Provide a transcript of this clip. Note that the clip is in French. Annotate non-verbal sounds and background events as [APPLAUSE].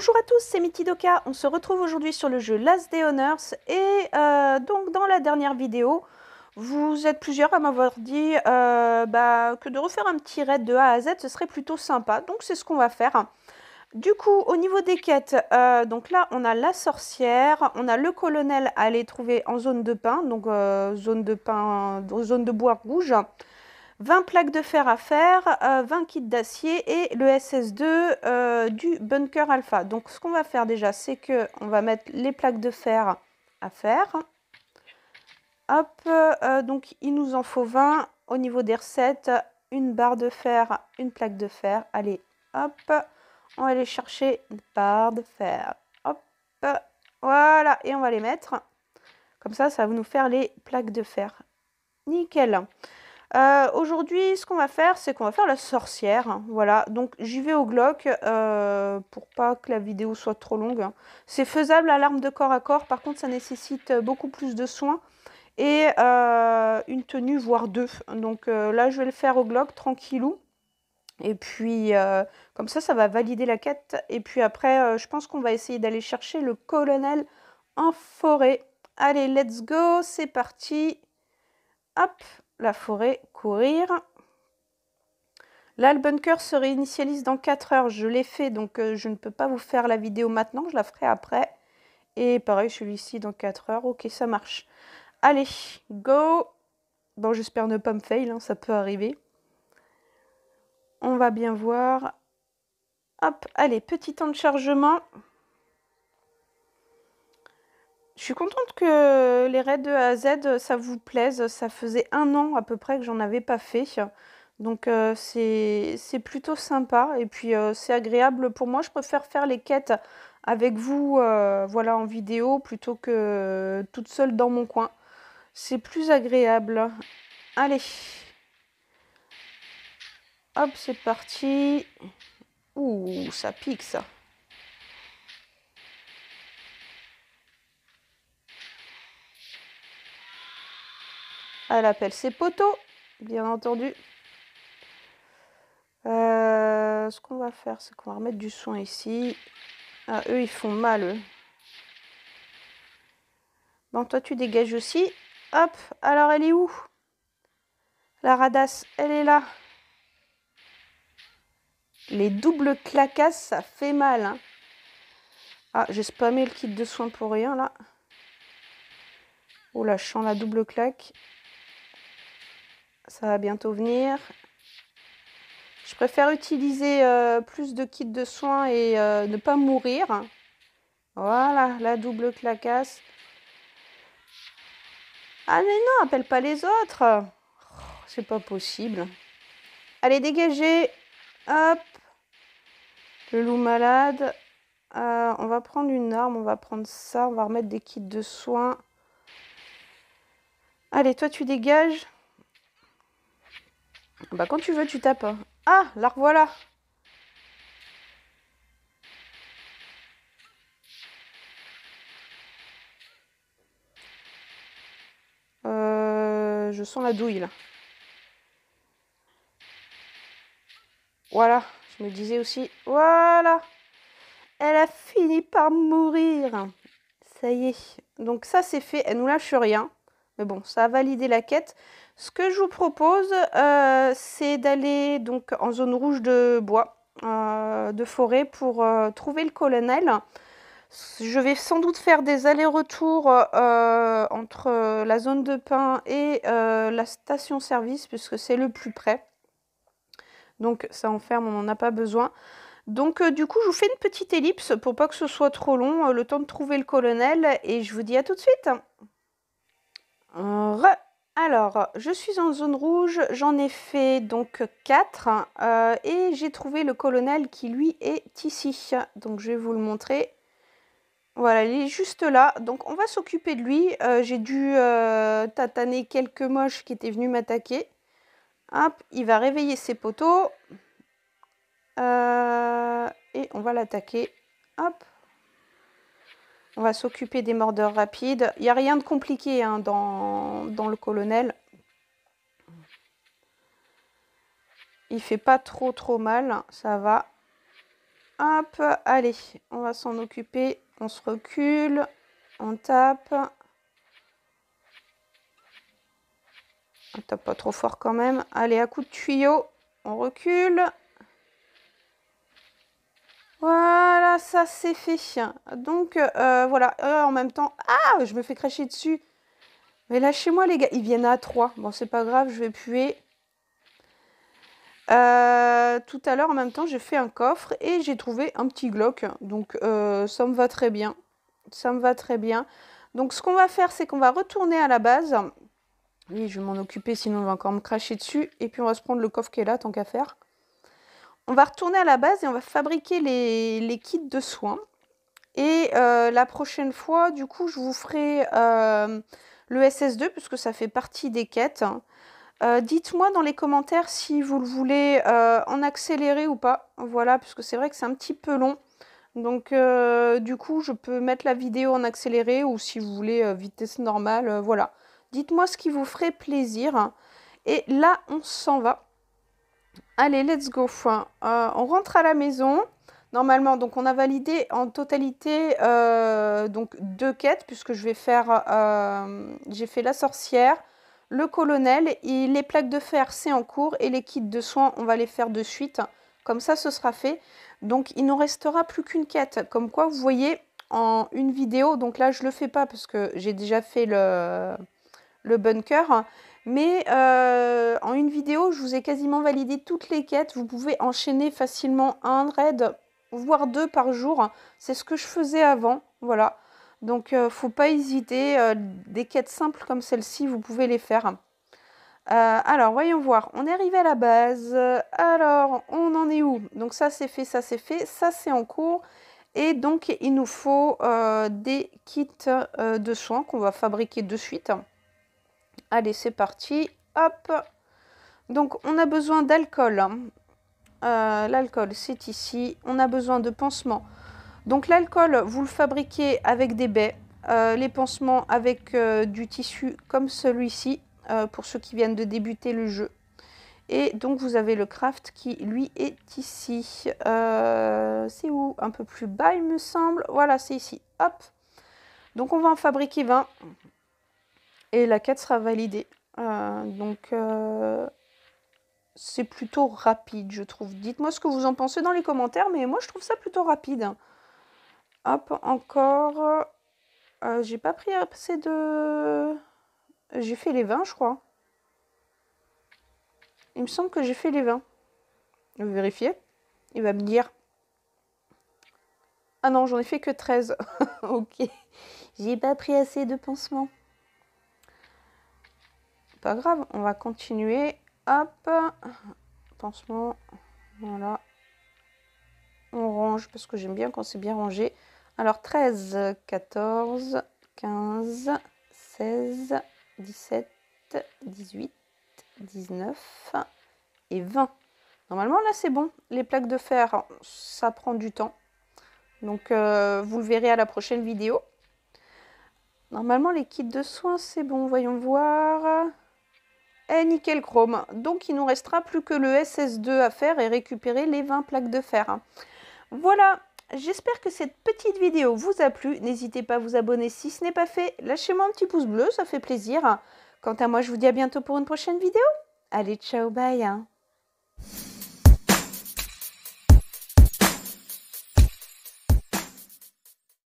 Bonjour à tous, c'est Mitidoka, On se retrouve aujourd'hui sur le jeu Last Day Honors. Et euh, donc, dans la dernière vidéo, vous êtes plusieurs à m'avoir dit euh, bah, que de refaire un petit raid de A à Z, ce serait plutôt sympa. Donc, c'est ce qu'on va faire. Du coup, au niveau des quêtes, euh, donc là, on a la sorcière, on a le colonel à aller trouver en zone de pain, donc zone de pain, zone de bois rouge. 20 plaques de fer à faire, 20 euh, kits d'acier et le SS2 euh, du bunker alpha. Donc ce qu'on va faire déjà, c'est que on va mettre les plaques de fer à faire. Hop, euh, donc il nous en faut 20 au niveau des recettes, une barre de fer, une plaque de fer. Allez, hop, on va aller chercher une barre de fer. Hop, voilà, et on va les mettre. Comme ça, ça va nous faire les plaques de fer. Nickel. Euh, aujourd'hui, ce qu'on va faire, c'est qu'on va faire la sorcière. Voilà, donc j'y vais au Glock euh, pour pas que la vidéo soit trop longue. C'est faisable à l'arme de corps à corps, par contre, ça nécessite beaucoup plus de soins et euh, une tenue, voire deux. Donc là, je vais le faire au Glock, tranquillou. Et puis, comme ça, ça va valider la quête. Et puis après, je pense qu'on va essayer d'aller chercher le colonel en forêt. Allez, let's go, c'est parti. Hop, la forêt courir. Là, le bunker se réinitialise dans 4 heures. Je l'ai fait, donc euh, je ne peux pas vous faire la vidéo maintenant. Je la ferai après. Et pareil, celui-ci dans 4 heures. Ok, ça marche. Allez, go Bon, j'espère ne pas me fail, hein, ça peut arriver. On va bien voir. Hop, allez, petit temps de chargement. Je suis contente que les raids de A à Z, ça vous plaise. Ça faisait un an à peu près que j'en avais pas fait. Donc euh, c'est plutôt sympa et puis euh, c'est agréable pour moi. Je préfère faire les quêtes avec vous euh, voilà, en vidéo plutôt que toute seule dans mon coin. C'est plus agréable. Allez. Hop, c'est parti. Ouh, ça pique ça. Elle appelle ses poteaux, bien entendu. Euh, ce qu'on va faire, c'est qu'on va remettre du soin ici. Ah, eux, ils font mal, eux. Bon, toi, tu dégages aussi. Hop, alors elle est où La radasse, elle est là. Les doubles claquasses, ça fait mal. Hein. Ah, j'ai spammé le kit de soins pour rien, là. Oh là, je la double claque ça va bientôt venir. Je préfère utiliser euh, plus de kits de soins et euh, ne pas mourir. Voilà, la double clacasse. Ah mais non, appelle pas les autres. Oh, c'est pas possible. Allez, dégagez. Hop. Le loup malade. Euh, on va prendre une arme, on va prendre ça, on va remettre des kits de soins. Allez, toi tu dégages. Bah quand tu veux, tu tapes. Hein. Ah, la revoilà. Euh, je sens la douille là. Voilà, je me disais aussi, voilà, elle a fini par mourir. Ça y est. Donc ça c'est fait, elle nous lâche rien. Mais bon, ça a validé la quête. Ce que je vous propose, euh, c'est d'aller donc en zone rouge de bois, euh, de forêt, pour euh, trouver le colonel. Je vais sans doute faire des allers-retours entre la zone de pain et la station-service, puisque c'est le plus près. Donc ça enferme, on n'en a pas besoin. Donc du coup, je vous fais une petite ellipse pour pas que ce soit trop long, le temps de trouver le colonel, et je vous dis à tout de suite. Alors, je suis en zone rouge, j'en ai fait donc 4 euh, et j'ai trouvé le colonel qui lui est ici. Donc je vais vous le montrer. Voilà, il est juste là. Donc on va s'occuper de lui. Euh, j'ai dû euh, tataner quelques moches qui étaient venus m'attaquer. Hop, il va réveiller ses poteaux. et on va l'attaquer. Hop, on va s'occuper des mordeurs rapides. Il n'y a rien de compliqué hein, dans, le colonel. Il fait pas trop trop mal, ça va. Hop, allez, on va s'en occuper. On se recule, on tape. On tape pas trop fort quand même. Allez, à coup de tuyau, on recule. Voilà, ça c'est fait. Donc euh, voilà, euh, en même temps, ah, je me fais cracher dessus. Mais lâchez-moi les gars, ils viennent à 3. Bon, c'est pas grave, je vais puer. Euh, tout à l'heure, en même temps, j'ai fait un coffre et j'ai trouvé un petit Glock. Donc ça me va très bien. Ça me va très bien. Donc ce qu'on va faire, c'est qu'on va retourner à la base. Oui, je vais m'en occuper, sinon on va encore me cracher dessus. Et puis on va se prendre le coffre qui est là, tant qu'à faire. On va retourner à la base et on va fabriquer les, kits de soins. Et euh, la prochaine fois, du coup, je vous ferai euh, le SS2 puisque ça fait partie des quêtes. Euh, dites-moi dans les commentaires si vous le voulez en accéléré ou pas. Voilà, puisque c'est vrai que c'est un petit peu long. Donc du coup, je peux mettre la vidéo en accéléré ou si vous voulez vitesse normale, voilà. Dites-moi ce qui vous ferait plaisir. Et là, on s'en va. Allez, let's go, euh, on rentre à la maison. Normalement, donc on a validé en totalité euh, donc deux quêtes, puisque je vais faire. Euh, j'ai fait la sorcière, le colonel, et les plaques de fer, c'est en cours, et les kits de soins, on va les faire de suite. Comme ça, ce sera fait. Donc il n'en restera plus qu'une quête. Comme quoi, vous voyez, en une vidéo, donc là je le fais pas parce que j'ai déjà fait le, le bunker. Mais euh, en une vidéo, je vous ai quasiment validé toutes les quêtes. Vous pouvez enchaîner facilement un raid, voire deux par jour. C'est ce que je faisais avant, voilà. Donc ne euh, faut pas hésiter, euh, des quêtes simples comme celle-ci, vous pouvez les faire. alors, voyons voir, on est arrivé à la base. Alors, on en est où Donc ça c'est fait, ça c'est fait, ça c'est en cours. Et donc, il nous faut des kits de soins qu'on va fabriquer de suite. Allez, c'est parti. Hop. Donc, on a besoin d'alcool. Euh, l'alcool, c'est ici. On a besoin de pansements. Donc, l'alcool, vous le fabriquez avec des baies. Euh, les pansements avec euh, du tissu comme celui-ci, pour ceux qui viennent de débuter le jeu. Et donc, vous avez le craft qui, lui, est ici. c'est où Un peu plus bas, il me semble. Voilà, c'est ici. Hop. Donc, on va en fabriquer 20 et la quête sera validée. Euh, donc euh, c'est plutôt rapide, je trouve. Dites-moi ce que vous en pensez dans les commentaires, mais moi je trouve ça plutôt rapide. Hop, encore. Euh, j'ai pas pris assez de. J'ai fait les 20, je crois. Il me semble que j'ai fait les 20. Je vais vérifier. Il va me dire. Ah non, j'en ai fait que 13. [LAUGHS] ok. J'ai pas pris assez de pansements. Pas grave, on va continuer. Hop, pansement, voilà. On range parce que j'aime bien quand c'est bien rangé. Alors 13, 14, 15, 16, 17, 18, 19 et 20. Normalement là c'est bon. Les plaques de fer, ça prend du temps. Donc euh, vous le verrez à la prochaine vidéo. Normalement les kits de soins c'est bon, voyons voir. Eh, nickel chrome. Donc il nous restera plus que le SS2 à faire et récupérer les 20 plaques de fer. Voilà, j'espère que cette petite vidéo vous a plu. N'hésitez pas à vous abonner si ce n'est pas fait. Lâchez-moi un petit pouce bleu, ça fait plaisir. Quant à moi, je vous dis à bientôt pour une prochaine vidéo. Allez, ciao, bye hein.